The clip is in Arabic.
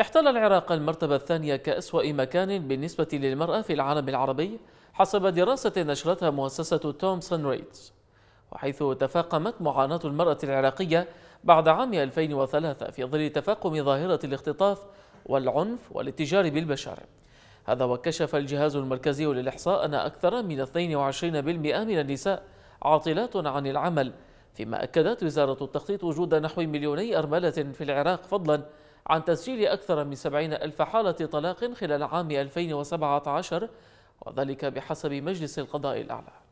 احتل العراق المرتبة الثانية كأسوأ مكان بالنسبة للمرأة في العالم العربي حسب دراسة نشرتها مؤسسة تومسون ريتس وحيث تفاقمت معاناة المرأة العراقية بعد عام 2003 في ظل تفاقم ظاهرة الاختطاف والعنف والاتجار بالبشر هذا وكشف الجهاز المركزي للإحصاء أن أكثر من 22% من النساء عاطلات عن العمل فيما أكدت وزارة التخطيط وجود نحو مليوني أرملة في العراق فضلا عن تسجيل أكثر من 70 ألف حالة طلاق خلال عام 2017 وذلك بحسب مجلس القضاء الأعلى